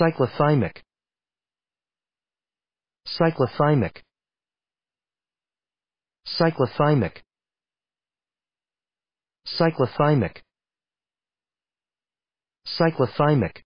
cyclothymic cyclothymic cyclothymic cyclothymic cyclothymic